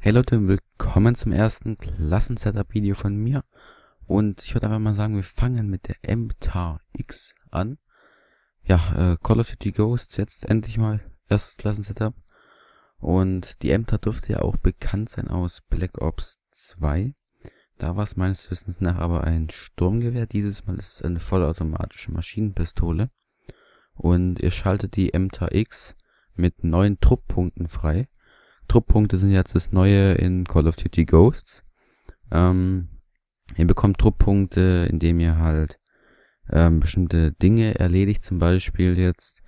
Hey Leute, willkommen zum ersten Klassen-Setup-Video von mir. Und ich würde einfach mal sagen, wir fangen mit der MTAR X an. Ja, äh, Call of Duty Ghosts jetzt endlich mal erstes Klassen-Setup. Und die MTAR dürfte ja auch bekannt sein aus Black Ops 2. Da war es meines Wissens nach aber ein Sturmgewehr. Dieses Mal ist es eine vollautomatische Maschinenpistole. Und ihr schaltet die MTX mit neun Trupppunkten frei. Trupppunkte sind jetzt das Neue in Call of Duty Ghosts. Ähm, ihr bekommt Trupppunkte, indem ihr halt ähm, bestimmte Dinge erledigt. Zum Beispiel jetzt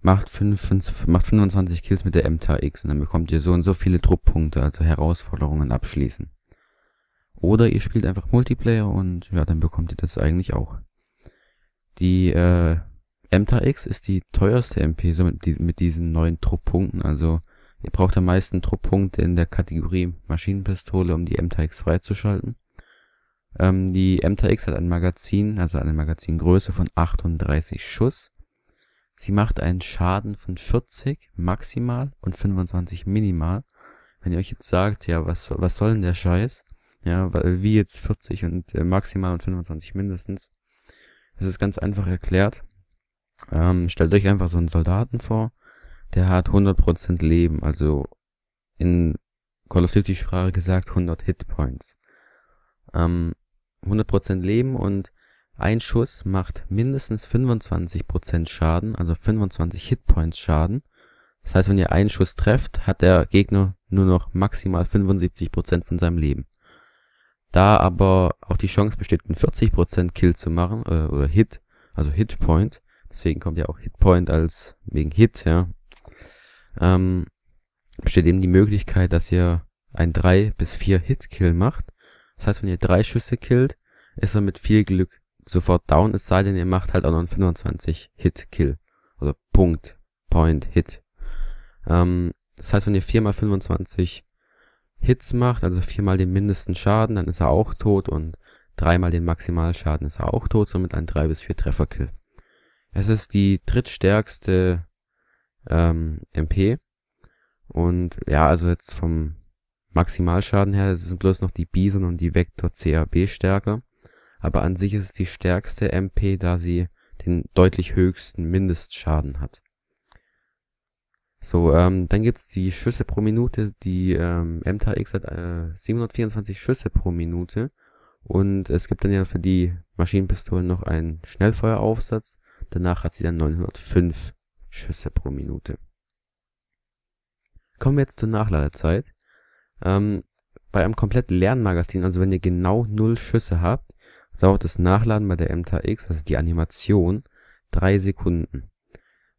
macht, 5, macht 25 Kills mit der MTX und dann bekommt ihr so und so viele Trupppunkte, also Herausforderungen abschließen. Oder ihr spielt einfach Multiplayer und ja, dann bekommt ihr das eigentlich auch. Die äh, MTA-X ist die teuerste MP so mit, die, mit diesen neuen Trupppunkten. Also ihr braucht am meisten Trupppunkte in der Kategorie Maschinenpistole, um die MTA-X freizuschalten. Ähm, die MTA-X hat ein Magazin, also eine Magazingröße von 38 Schuss. Sie macht einen Schaden von 40 maximal und 25 minimal. Wenn ihr euch jetzt sagt, ja, was, was soll denn der Scheiß? Ja, wie jetzt 40 und äh, maximal und 25 mindestens. Es ist ganz einfach erklärt. Ähm, stellt euch einfach so einen Soldaten vor, der hat 100% Leben, also in Call of Duty Sprache gesagt 100 Hitpoints. Ähm, 100% Leben und ein Schuss macht mindestens 25% Schaden, also 25 Hitpoints Schaden. Das heißt, wenn ihr einen Schuss trefft, hat der Gegner nur noch maximal 75% von seinem Leben. Da aber auch die Chance besteht, einen 40% Kill zu machen, äh, oder Hit, also Hitpoint, deswegen kommt ja auch Hitpoint als wegen Hit, ja, ähm, besteht eben die Möglichkeit, dass ihr ein 3 bis 4 Hit-Kill macht. Das heißt, wenn ihr drei Schüsse killt, ist er mit viel Glück sofort down, es sei denn, ihr macht halt auch noch einen 25 Hit-Kill. Oder also Punkt, Point, Hit. Ähm, das heißt, wenn ihr 4 mal 25 Hits macht, also viermal den mindesten Schaden, dann ist er auch tot und dreimal den Maximalschaden ist er auch tot, somit ein 3 bis 4 Trefferkill. Es ist die drittstärkste ähm, MP und ja, also jetzt vom Maximalschaden her sind bloß noch die Bison und die Vector CAB stärker, aber an sich ist es die stärkste MP, da sie den deutlich höchsten Mindestschaden hat. So, ähm, dann gibt's die Schüsse pro Minute. Die ähm, MTX hat äh, 724 Schüsse pro Minute. Und es gibt dann ja für die Maschinenpistolen noch einen Schnellfeueraufsatz. Danach hat sie dann 905 Schüsse pro Minute. Kommen wir jetzt zur Nachladezeit. Ähm, bei einem komplett leeren Magazin, also wenn ihr genau 0 Schüsse habt, dauert das Nachladen bei der MTX, also die Animation, 3 Sekunden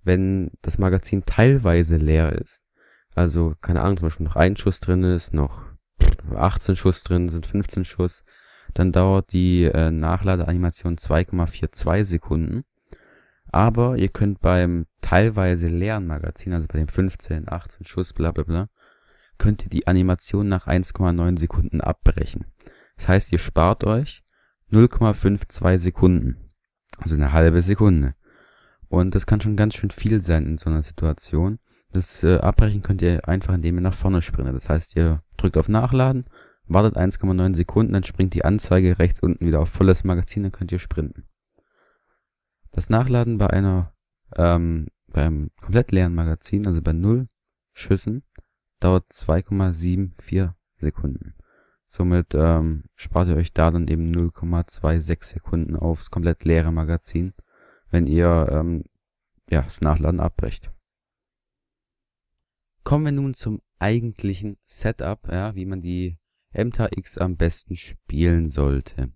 wenn das Magazin teilweise leer ist, also keine Ahnung, zum Beispiel noch ein Schuss drin ist, noch 18 Schuss drin sind, 15 Schuss, dann dauert die äh, Nachladeanimation 2,42 Sekunden. Aber ihr könnt beim teilweise leeren Magazin, also bei dem 15, 18 Schuss, bla bla bla, könnt ihr die Animation nach 1,9 Sekunden abbrechen. Das heißt, ihr spart euch 0,52 Sekunden. Also eine halbe Sekunde. Und das kann schon ganz schön viel sein in so einer Situation. Das äh, abbrechen könnt ihr einfach, indem ihr nach vorne sprintet. Das heißt, ihr drückt auf Nachladen, wartet 1,9 Sekunden, dann springt die Anzeige rechts unten wieder auf volles Magazin, dann könnt ihr sprinten. Das Nachladen bei einer ähm, beim komplett leeren Magazin, also bei null Schüssen, dauert 2,74 Sekunden. Somit ähm, spart ihr euch da dann eben 0,26 Sekunden aufs komplett leere Magazin wenn ihr ähm, ja, das Nachladen abbrecht. Kommen wir nun zum eigentlichen Setup, ja, wie man die MTX am besten spielen sollte.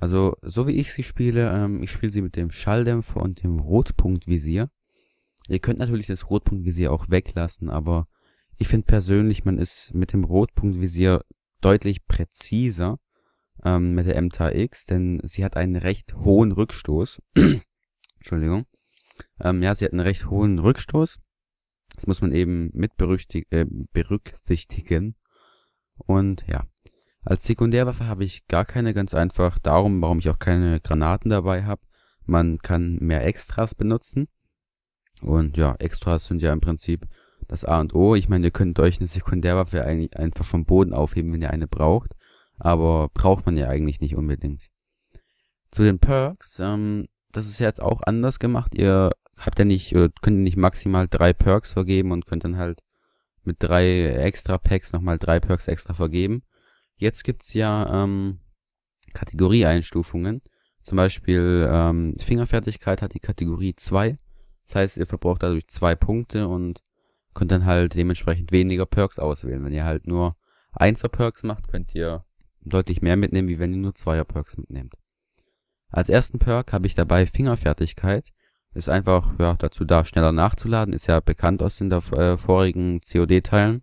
Also, so wie ich sie spiele, ähm, ich spiele sie mit dem Schalldämpfer und dem Rotpunktvisier. Ihr könnt natürlich das Rotpunktvisier auch weglassen, aber ich finde persönlich, man ist mit dem Rotpunktvisier deutlich präziser ähm, mit der MTX, denn sie hat einen recht hohen Rückstoß. Entschuldigung. Ähm, ja, sie hat einen recht hohen Rückstoß. Das muss man eben mit berücksichtigen. Äh, berücksichtigen. Und ja, als Sekundärwaffe habe ich gar keine ganz einfach. Darum, warum ich auch keine Granaten dabei habe. Man kann mehr Extras benutzen. Und ja, Extras sind ja im Prinzip das A und O. Ich meine, ihr könnt euch eine Sekundärwaffe eigentlich einfach vom Boden aufheben, wenn ihr eine braucht. Aber braucht man ja eigentlich nicht unbedingt. Zu den Perks. Ähm, das ist ja jetzt auch anders gemacht. Ihr habt ja nicht, äh, könnt ihr nicht maximal drei Perks vergeben und könnt dann halt mit drei extra Packs nochmal drei Perks extra vergeben. Jetzt gibt's ja ähm, Kategorieeinstufungen. Zum Beispiel ähm, Fingerfertigkeit hat die Kategorie 2. Das heißt, ihr verbraucht dadurch zwei Punkte und könnt dann halt dementsprechend weniger Perks auswählen. Wenn ihr halt nur Einser Perks macht, könnt ihr deutlich mehr mitnehmen, wie wenn ihr nur Zweier Perks mitnehmt. Als ersten Perk habe ich dabei Fingerfertigkeit. Ist einfach ja, dazu da, schneller nachzuladen. Ist ja bekannt aus den äh, vorigen COD-Teilen.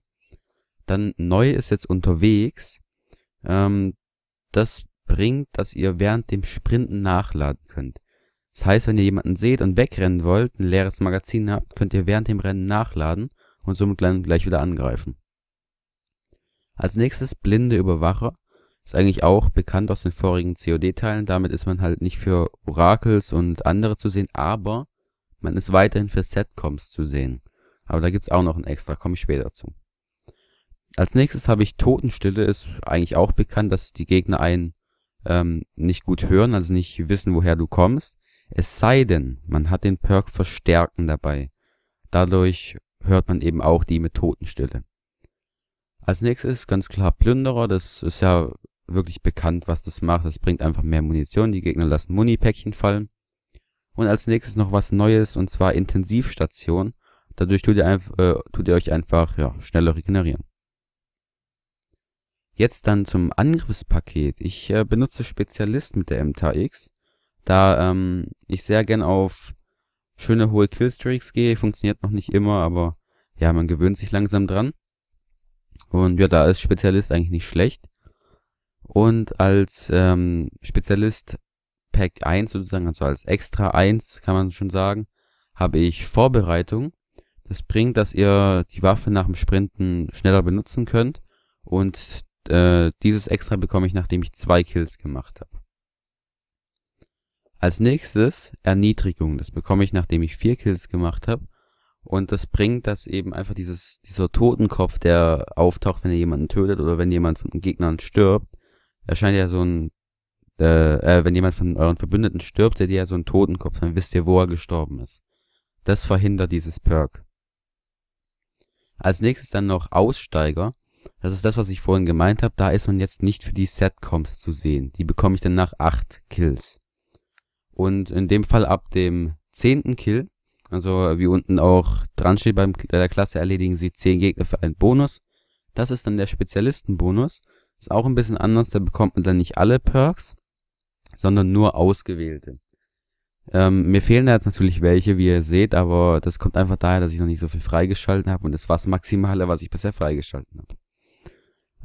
Dann neu ist jetzt unterwegs. Ähm, das bringt, dass ihr während dem Sprinten nachladen könnt. Das heißt, wenn ihr jemanden seht und wegrennen wollt, ein leeres Magazin habt, könnt ihr während dem Rennen nachladen und somit gleich wieder angreifen. Als nächstes blinde Überwacher. Ist eigentlich auch bekannt aus den vorigen COD-Teilen. Damit ist man halt nicht für Oracles und andere zu sehen, aber man ist weiterhin für Setcoms zu sehen. Aber da gibt's auch noch ein extra, komme ich später zu. Als nächstes habe ich Totenstille, ist eigentlich auch bekannt, dass die Gegner einen ähm, nicht gut hören, also nicht wissen, woher du kommst. Es sei denn, man hat den Perk Verstärken dabei. Dadurch hört man eben auch die mit Totenstille. Als nächstes ganz klar Plünderer, das ist ja wirklich bekannt, was das macht. Das bringt einfach mehr Munition. Die Gegner lassen Munipäckchen fallen. Und als nächstes noch was Neues, und zwar Intensivstation. Dadurch tut ihr, einfach, äh, tut ihr euch einfach ja, schneller regenerieren. Jetzt dann zum Angriffspaket. Ich äh, benutze Spezialist mit der MTX, da ähm, ich sehr gern auf schöne hohe Killstreaks gehe. Funktioniert noch nicht immer, aber ja, man gewöhnt sich langsam dran. Und ja, da ist Spezialist eigentlich nicht schlecht. Und als ähm, Spezialist Pack 1 sozusagen, also als Extra 1 kann man schon sagen, habe ich Vorbereitung. Das bringt, dass ihr die Waffe nach dem Sprinten schneller benutzen könnt. Und äh, dieses Extra bekomme ich, nachdem ich zwei Kills gemacht habe. Als nächstes Erniedrigung. Das bekomme ich, nachdem ich vier Kills gemacht habe. Und das bringt, dass eben einfach dieses, dieser Totenkopf, der auftaucht, wenn ihr jemanden tötet oder wenn jemand von den Gegnern stirbt, erscheint ja so ein, äh, äh, wenn jemand von euren Verbündeten stirbt, seht ihr ja so einen Totenkopf, dann wisst ihr, wo er gestorben ist. Das verhindert dieses Perk. Als nächstes dann noch Aussteiger. Das ist das, was ich vorhin gemeint habe. Da ist man jetzt nicht für die Setcoms zu sehen. Die bekomme ich dann nach 8 Kills. Und in dem Fall ab dem 10. Kill, also wie unten auch dran steht, bei äh, der Klasse erledigen sie 10 Gegner für einen Bonus. Das ist dann der Spezialistenbonus. Ist auch ein bisschen anders, da bekommt man dann nicht alle Perks, sondern nur ausgewählte. Ähm, mir fehlen da jetzt natürlich welche, wie ihr seht, aber das kommt einfach daher, dass ich noch nicht so viel freigeschalten habe und das war das Maximale, was ich bisher freigeschalten habe.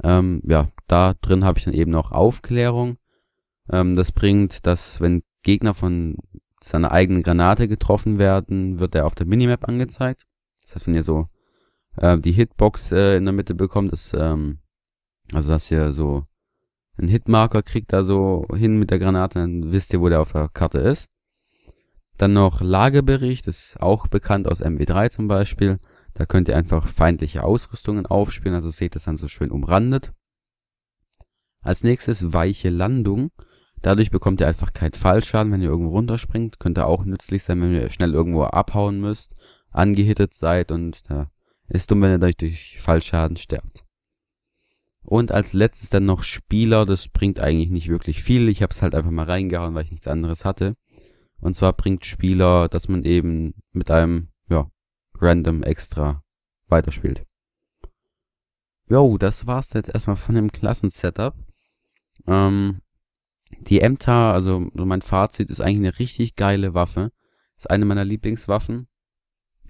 Ähm, ja, da drin habe ich dann eben noch Aufklärung. Ähm, das bringt, dass wenn Gegner von seiner eigenen Granate getroffen werden, wird er auf der Minimap angezeigt. Das heißt, wenn ihr so äh, die Hitbox äh, in der Mitte bekommt, das ähm, also, dass ihr so einen Hitmarker kriegt, da so hin mit der Granate, dann wisst ihr, wo der auf der Karte ist. Dann noch Lagebericht, ist auch bekannt aus MW3 zum Beispiel. Da könnt ihr einfach feindliche Ausrüstungen aufspielen, also seht das dann so schön umrandet. Als nächstes weiche Landung. Dadurch bekommt ihr einfach keinen Fallschaden, wenn ihr irgendwo runterspringt. Könnte auch nützlich sein, wenn ihr schnell irgendwo abhauen müsst, angehittet seid und ja, ist dumm, wenn ihr dadurch durch Fallschaden sterbt. Und als letztes dann noch Spieler. Das bringt eigentlich nicht wirklich viel. Ich habe es halt einfach mal reingehauen, weil ich nichts anderes hatte. Und zwar bringt Spieler, dass man eben mit einem, ja, random extra weiterspielt. Jo, das war's jetzt erstmal von dem Klassensetup. Ähm, die Emta, also mein Fazit, ist eigentlich eine richtig geile Waffe. Ist eine meiner Lieblingswaffen.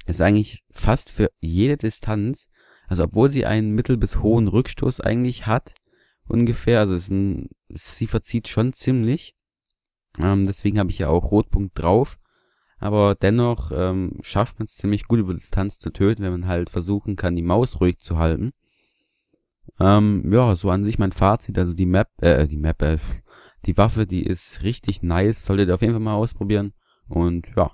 Ist eigentlich fast für jede Distanz also obwohl sie einen mittel- bis hohen Rückstoß eigentlich hat, ungefähr, also es ist ein, sie verzieht schon ziemlich. Ähm, deswegen habe ich ja auch Rotpunkt drauf. Aber dennoch ähm, schafft man es ziemlich gut über Distanz zu töten, wenn man halt versuchen kann, die Maus ruhig zu halten. Ähm, ja, so an sich mein Fazit, also die Map, äh, die Map, äh, die Waffe, die ist richtig nice, solltet ihr auf jeden Fall mal ausprobieren. Und ja,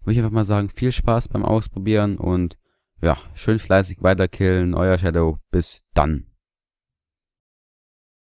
würde ich einfach mal sagen, viel Spaß beim Ausprobieren und ja, schön fleißig weiterkillen. Euer Shadow. Bis dann.